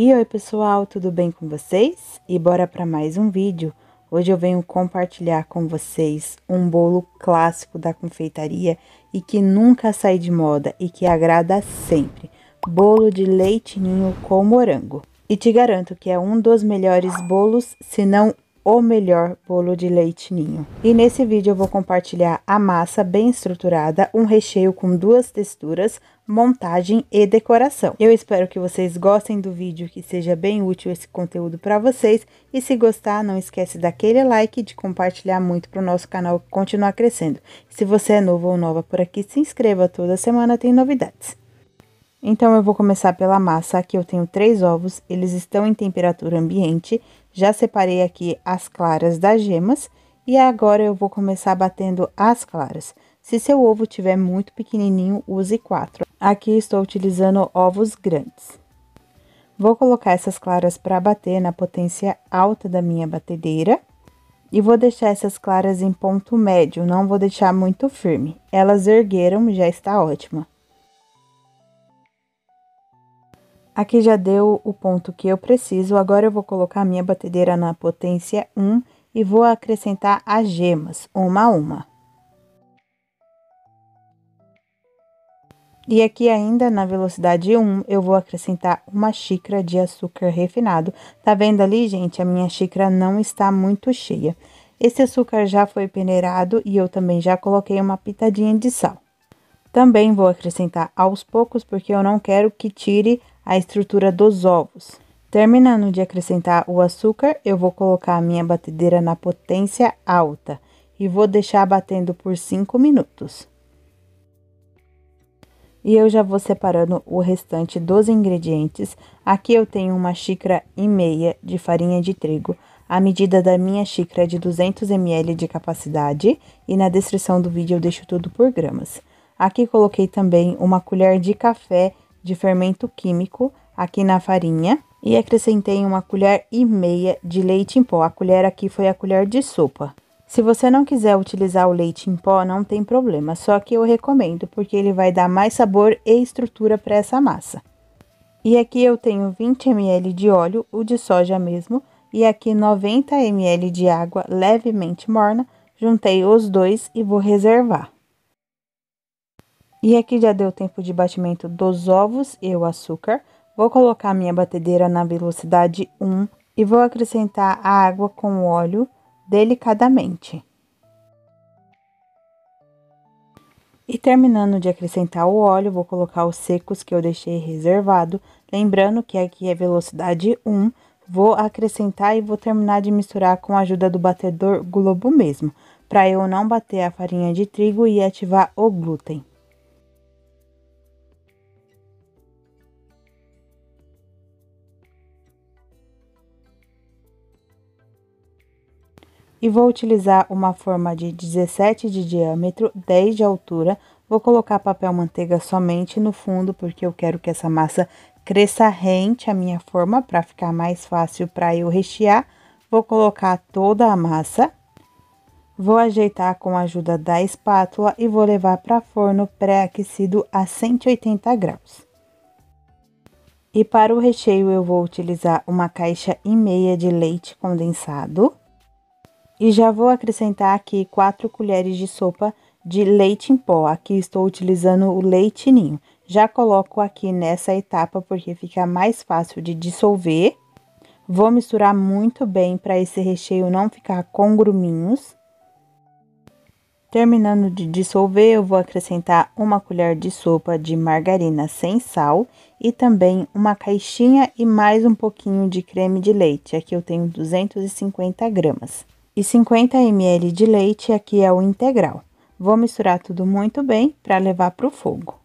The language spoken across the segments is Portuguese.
E oi pessoal, tudo bem com vocês? E bora para mais um vídeo. Hoje eu venho compartilhar com vocês um bolo clássico da confeitaria e que nunca sai de moda e que agrada sempre. Bolo de ninho com morango. E te garanto que é um dos melhores bolos, se não o melhor bolo de leite ninho. E nesse vídeo eu vou compartilhar a massa bem estruturada, um recheio com duas texturas, montagem e decoração. Eu espero que vocês gostem do vídeo, que seja bem útil esse conteúdo para vocês. E se gostar, não esquece daquele like e de compartilhar muito para o nosso canal continuar crescendo. Se você é novo ou nova por aqui, se inscreva, toda semana tem novidades. Então, eu vou começar pela massa. Aqui eu tenho três ovos, eles estão em temperatura ambiente. Já separei aqui as claras das gemas e agora eu vou começar batendo as claras. Se seu ovo tiver muito pequenininho, use quatro. Aqui estou utilizando ovos grandes. Vou colocar essas claras para bater na potência alta da minha batedeira. E vou deixar essas claras em ponto médio, não vou deixar muito firme. Elas ergueram, já está ótima. Aqui já deu o ponto que eu preciso, agora eu vou colocar minha batedeira na potência 1 e vou acrescentar as gemas, uma a uma. E aqui ainda na velocidade 1, eu vou acrescentar uma xícara de açúcar refinado. Tá vendo ali, gente? A minha xícara não está muito cheia. Esse açúcar já foi peneirado e eu também já coloquei uma pitadinha de sal. Também vou acrescentar aos poucos, porque eu não quero que tire a estrutura dos ovos. Terminando de acrescentar o açúcar, eu vou colocar a minha batedeira na potência alta e vou deixar batendo por 5 minutos. E eu já vou separando o restante dos ingredientes. Aqui eu tenho uma xícara e meia de farinha de trigo, a medida da minha xícara é de 200 ml de capacidade e na descrição do vídeo eu deixo tudo por gramas. Aqui coloquei também uma colher de café de fermento químico aqui na farinha e acrescentei uma colher e meia de leite em pó. A colher aqui foi a colher de sopa. Se você não quiser utilizar o leite em pó, não tem problema, só que eu recomendo, porque ele vai dar mais sabor e estrutura para essa massa. E aqui eu tenho 20 ml de óleo, o de soja mesmo, e aqui 90 ml de água levemente morna. Juntei os dois e vou reservar. E aqui já deu tempo de batimento dos ovos e o açúcar. Vou colocar minha batedeira na velocidade 1 e vou acrescentar a água com o óleo delicadamente. E terminando de acrescentar o óleo, vou colocar os secos que eu deixei reservado. Lembrando que aqui é velocidade 1. Vou acrescentar e vou terminar de misturar com a ajuda do batedor globo mesmo, para eu não bater a farinha de trigo e ativar o glúten. e vou utilizar uma forma de 17 de diâmetro, 10 de altura. Vou colocar papel manteiga somente no fundo, porque eu quero que essa massa cresça rente à minha forma, para ficar mais fácil para eu rechear. Vou colocar toda a massa. Vou ajeitar com a ajuda da espátula e vou levar para forno pré-aquecido a 180 graus. E para o recheio eu vou utilizar uma caixa e meia de leite condensado. E já vou acrescentar aqui 4 colheres de sopa de leite em pó. Aqui estou utilizando o leite ninho. Já coloco aqui nessa etapa porque fica mais fácil de dissolver. Vou misturar muito bem para esse recheio não ficar com gruminhos. Terminando de dissolver, eu vou acrescentar uma colher de sopa de margarina sem sal e também uma caixinha e mais um pouquinho de creme de leite. Aqui eu tenho 250 gramas e 50 ml de leite, aqui é o integral. Vou misturar tudo muito bem para levar para o fogo.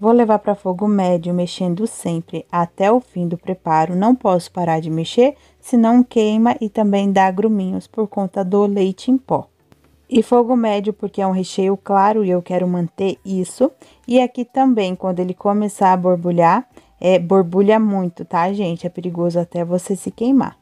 Vou levar para fogo médio, mexendo sempre até o fim do preparo. Não posso parar de mexer, senão queima e também dá gruminhos por conta do leite em pó. E fogo médio porque é um recheio claro e eu quero manter isso. E aqui também, quando ele começar a borbulhar, é, borbulha muito, tá, gente? É perigoso até você se queimar.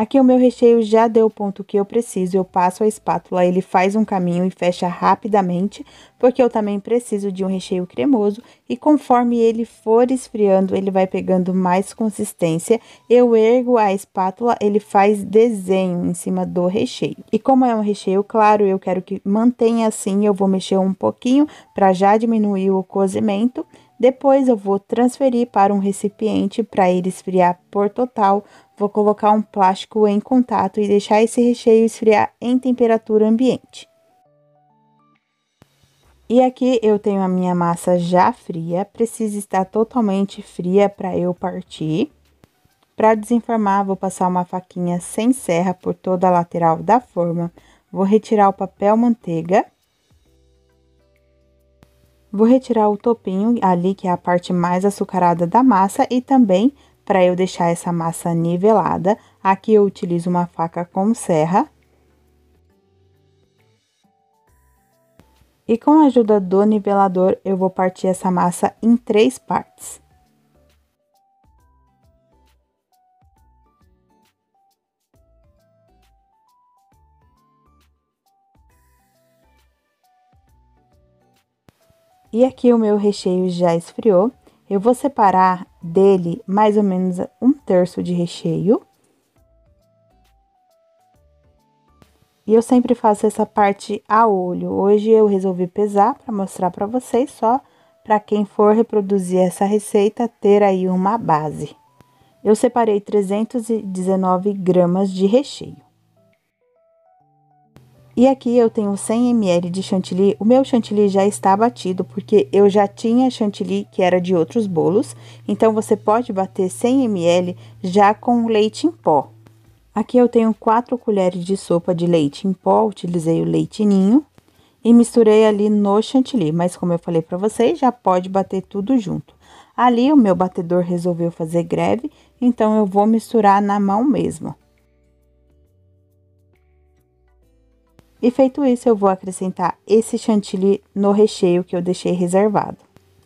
Aqui o meu recheio já deu o ponto que eu preciso, eu passo a espátula, ele faz um caminho e fecha rapidamente, porque eu também preciso de um recheio cremoso, e conforme ele for esfriando, ele vai pegando mais consistência, eu ergo a espátula, ele faz desenho em cima do recheio. E como é um recheio claro, eu quero que mantenha assim, eu vou mexer um pouquinho para já diminuir o cozimento, depois eu vou transferir para um recipiente para ele esfriar por total. Vou colocar um plástico em contato e deixar esse recheio esfriar em temperatura ambiente. E aqui eu tenho a minha massa já fria, precisa estar totalmente fria para eu partir. Para desenformar, vou passar uma faquinha sem serra por toda a lateral da forma. Vou retirar o papel manteiga. Vou retirar o topinho ali, que é a parte mais açucarada da massa, e também, para eu deixar essa massa nivelada, aqui eu utilizo uma faca com serra. E com a ajuda do nivelador, eu vou partir essa massa em três partes. E aqui o meu recheio já esfriou. Eu vou separar dele mais ou menos um terço de recheio. E eu sempre faço essa parte a olho. Hoje eu resolvi pesar para mostrar para vocês, só para quem for reproduzir essa receita ter aí uma base. Eu separei 319 gramas de recheio. E aqui eu tenho 100 ml de chantilly. O meu chantilly já está batido, porque eu já tinha chantilly que era de outros bolos. Então, você pode bater 100 ml já com leite em pó. Aqui eu tenho 4 colheres de sopa de leite em pó, utilizei o leite ninho e misturei ali no chantilly, mas como eu falei para vocês, já pode bater tudo junto. Ali o meu batedor resolveu fazer greve, então eu vou misturar na mão mesmo. E feito isso, eu vou acrescentar esse chantilly no recheio que eu deixei reservado.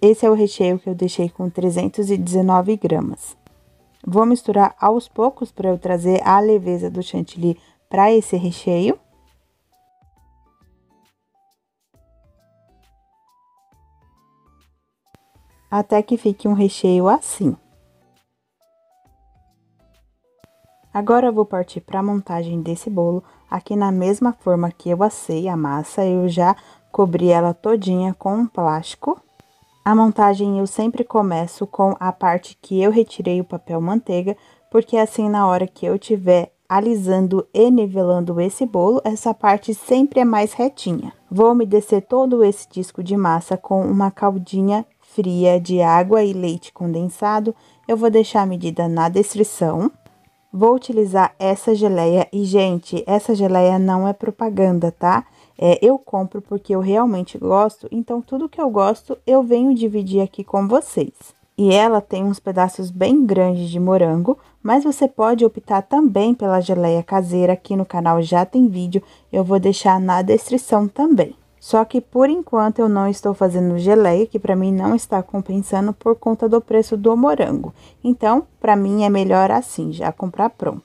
Esse é o recheio que eu deixei com 319 gramas. Vou misturar aos poucos para eu trazer a leveza do chantilly para esse recheio. Até que fique um recheio assim. Agora eu vou partir para a montagem desse bolo Aqui na mesma forma que eu assei a massa, eu já cobri ela todinha com um plástico. A montagem eu sempre começo com a parte que eu retirei o papel manteiga, porque assim na hora que eu tiver alisando e nivelando esse bolo, essa parte sempre é mais retinha. Vou umedecer todo esse disco de massa com uma caldinha fria de água e leite condensado. Eu vou deixar a medida na descrição. Vou utilizar essa geleia e, gente, essa geleia não é propaganda, tá? É, eu compro porque eu realmente gosto, então tudo que eu gosto eu venho dividir aqui com vocês. E ela tem uns pedaços bem grandes de morango, mas você pode optar também pela geleia caseira, aqui no canal já tem vídeo, eu vou deixar na descrição também. Só que por enquanto eu não estou fazendo geleia, que para mim não está compensando por conta do preço do morango. Então, para mim é melhor assim, já comprar pronta.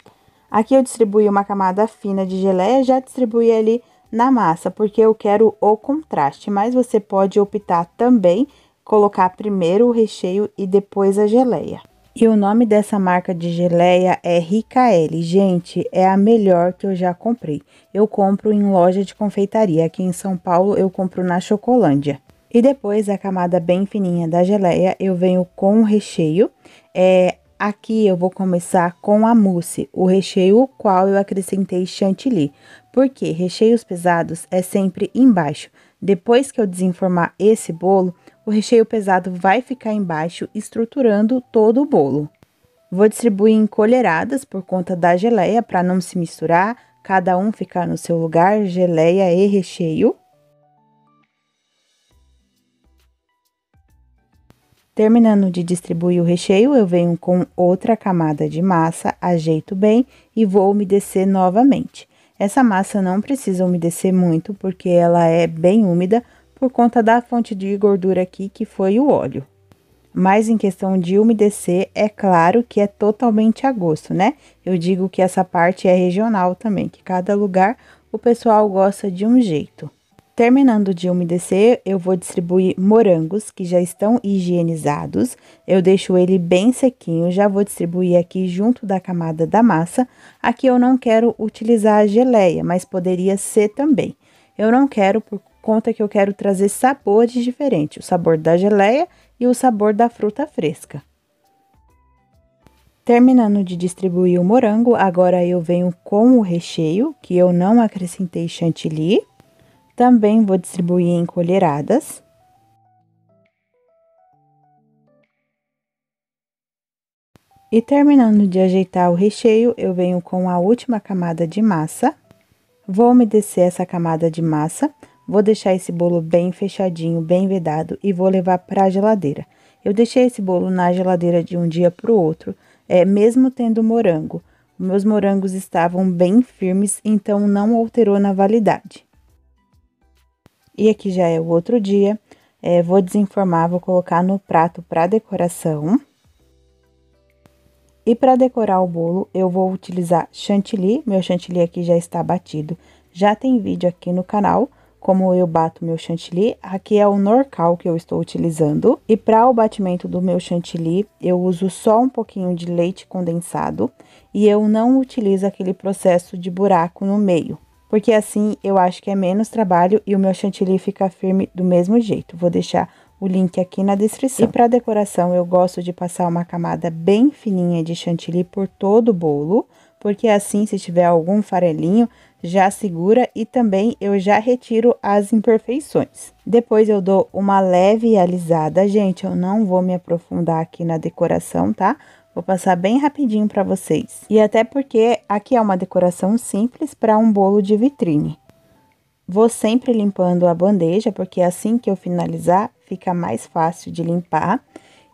Aqui eu distribuí uma camada fina de geleia, já distribuí ali na massa, porque eu quero o contraste, mas você pode optar também colocar primeiro o recheio e depois a geleia. E o nome dessa marca de geleia é Rica L. Gente, é a melhor que eu já comprei. Eu compro em loja de confeitaria. Aqui em São Paulo eu compro na Chocolândia. E depois a camada bem fininha da geleia eu venho com o recheio. É, aqui eu vou começar com a mousse, o recheio qual eu acrescentei chantilly. Porque recheios pesados é sempre embaixo. Depois que eu desenformar esse bolo, o recheio pesado vai ficar embaixo, estruturando todo o bolo. Vou distribuir em colheradas por conta da geleia, para não se misturar, cada um ficar no seu lugar, geleia e recheio. Terminando de distribuir o recheio, eu venho com outra camada de massa, ajeito bem e vou umedecer novamente. Essa massa não precisa umedecer muito, porque ela é bem úmida, por conta da fonte de gordura aqui, que foi o óleo. Mas em questão de umedecer, é claro que é totalmente a gosto, né? Eu digo que essa parte é regional também, que cada lugar o pessoal gosta de um jeito. Terminando de umedecer, eu vou distribuir morangos que já estão higienizados. Eu deixo ele bem sequinho, já vou distribuir aqui junto da camada da massa. Aqui eu não quero utilizar a geleia, mas poderia ser também. Eu não quero por conta que eu quero trazer sabores diferentes, o sabor da geleia e o sabor da fruta fresca. Terminando de distribuir o morango, agora eu venho com o recheio, que eu não acrescentei chantilly. Também vou distribuir em colheradas. E terminando de ajeitar o recheio, eu venho com a última camada de massa. Vou umedecer essa camada de massa. Vou deixar esse bolo bem fechadinho, bem vedado e vou levar para a geladeira. Eu deixei esse bolo na geladeira de um dia para o outro, é, mesmo tendo morango. Meus morangos estavam bem firmes, então não alterou na validade. E aqui já é o outro dia. É, vou desenformar, vou colocar no prato para decoração. E para decorar o bolo, eu vou utilizar chantilly. Meu chantilly aqui já está batido. Já tem vídeo aqui no canal como eu bato meu chantilly, aqui é o norcal que eu estou utilizando. E para o batimento do meu chantilly, eu uso só um pouquinho de leite condensado e eu não utilizo aquele processo de buraco no meio. Porque assim eu acho que é menos trabalho e o meu chantilly fica firme do mesmo jeito. Vou deixar o link aqui na descrição. E para decoração eu gosto de passar uma camada bem fininha de chantilly por todo o bolo, porque assim se tiver algum farelinho, já segura e também eu já retiro as imperfeições. Depois eu dou uma leve alisada. Gente, eu não vou me aprofundar aqui na decoração, tá? Vou passar bem rapidinho para vocês. E até porque aqui é uma decoração simples para um bolo de vitrine. Vou sempre limpando a bandeja, porque assim que eu finalizar, fica mais fácil de limpar.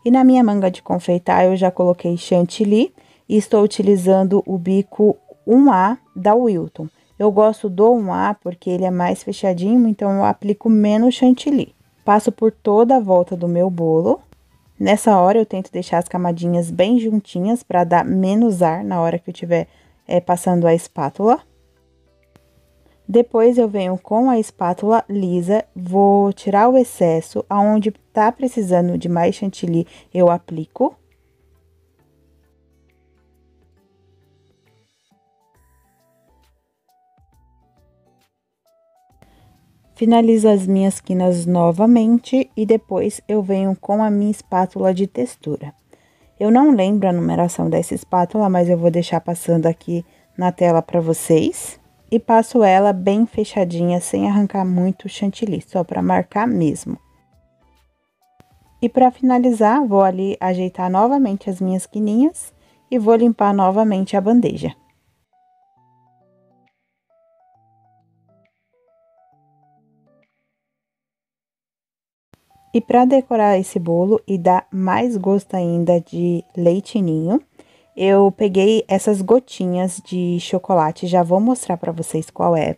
E na minha manga de confeitar, eu já coloquei chantilly e estou utilizando o bico 1A da Wilton. Eu gosto do um a porque ele é mais fechadinho, então eu aplico menos chantilly. Passo por toda a volta do meu bolo. Nessa hora eu tento deixar as camadinhas bem juntinhas para dar menos ar na hora que eu estiver é, eh, passando a espátula. Depois eu venho com a espátula lisa, vou tirar o excesso, aonde tá precisando de mais chantilly eu aplico. Finalizo as minhas quinas novamente e depois eu venho com a minha espátula de textura. Eu não lembro a numeração dessa espátula, mas eu vou deixar passando aqui na tela para vocês. E passo ela bem fechadinha, sem arrancar muito o chantilly, só para marcar mesmo. E para finalizar, vou ali ajeitar novamente as minhas quininhas e vou limpar novamente a bandeja. E para decorar esse bolo e dar mais gosto ainda de leitinho, eu peguei essas gotinhas de chocolate, já vou mostrar para vocês qual é.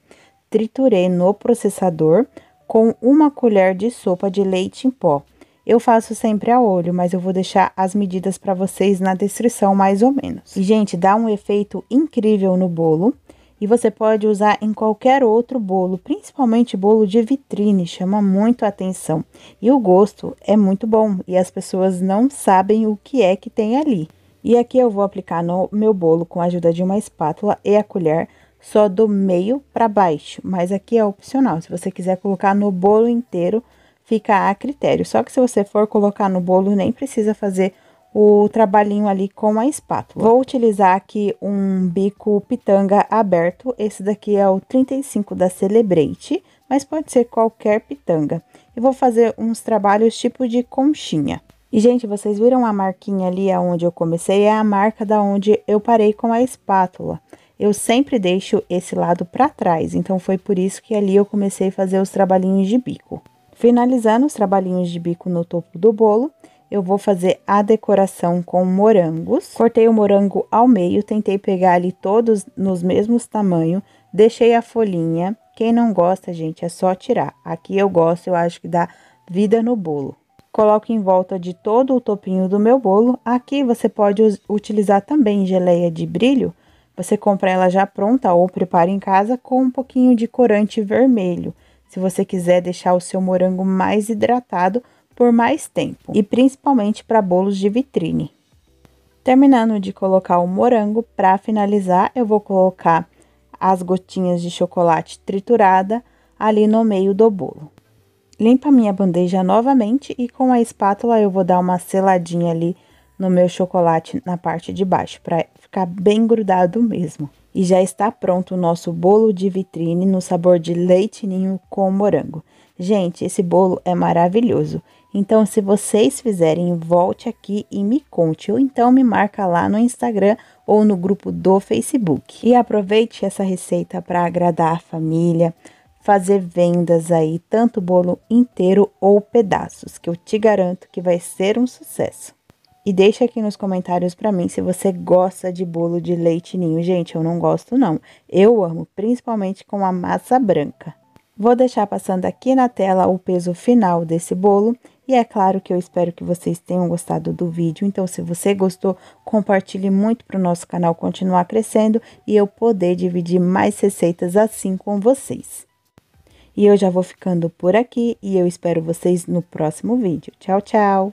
Triturei no processador com uma colher de sopa de leite em pó. Eu faço sempre a olho, mas eu vou deixar as medidas para vocês na descrição mais ou menos. E, gente, dá um efeito incrível no bolo e você pode usar em qualquer outro bolo, principalmente bolo de vitrine, chama muito a atenção. E o gosto é muito bom e as pessoas não sabem o que é que tem ali. E aqui eu vou aplicar no meu bolo com a ajuda de uma espátula e a colher só do meio para baixo, mas aqui é opcional. Se você quiser colocar no bolo inteiro, fica a critério. Só que se você for colocar no bolo, nem precisa fazer o trabalhinho ali com a espátula. Vou utilizar aqui um bico pitanga aberto, esse daqui é o 35 da Celebrate, mas pode ser qualquer pitanga. E vou fazer uns trabalhos tipo de conchinha. E, gente, vocês viram a marquinha ali aonde eu comecei? É a marca da onde eu parei com a espátula. Eu sempre deixo esse lado para trás, então foi por isso que ali eu comecei a fazer os trabalhinhos de bico. Finalizando os trabalhinhos de bico no topo do bolo, eu vou fazer a decoração com morangos. Cortei o morango ao meio, tentei pegar ali todos nos mesmos tamanhos, deixei a folhinha. Quem não gosta, gente, é só tirar. Aqui eu gosto, eu acho que dá vida no bolo. Coloco em volta de todo o topinho do meu bolo. Aqui você pode utilizar também geleia de brilho. Você compra ela já pronta ou prepara em casa com um pouquinho de corante vermelho. Se você quiser deixar o seu morango mais hidratado, por mais tempo e principalmente para bolos de vitrine. Terminando de colocar o morango, para finalizar, eu vou colocar as gotinhas de chocolate triturada ali no meio do bolo. Limpa minha bandeja novamente e com a espátula eu vou dar uma seladinha ali no meu chocolate na parte de baixo para ficar bem grudado mesmo. E já está pronto o nosso bolo de vitrine no sabor de leite ninho com morango. Gente, esse bolo é maravilhoso. Então, se vocês fizerem, volte aqui e me conte, ou então me marca lá no Instagram ou no grupo do Facebook. E aproveite essa receita para agradar a família, fazer vendas aí, tanto bolo inteiro ou pedaços, que eu te garanto que vai ser um sucesso. E deixa aqui nos comentários para mim se você gosta de bolo de leite ninho. Gente, eu não gosto não. Eu amo, principalmente com a massa branca. Vou deixar passando aqui na tela o peso final desse bolo. E é claro que eu espero que vocês tenham gostado do vídeo. Então, se você gostou, compartilhe muito para o nosso canal continuar crescendo e eu poder dividir mais receitas assim com vocês. E eu já vou ficando por aqui e eu espero vocês no próximo vídeo. Tchau, tchau!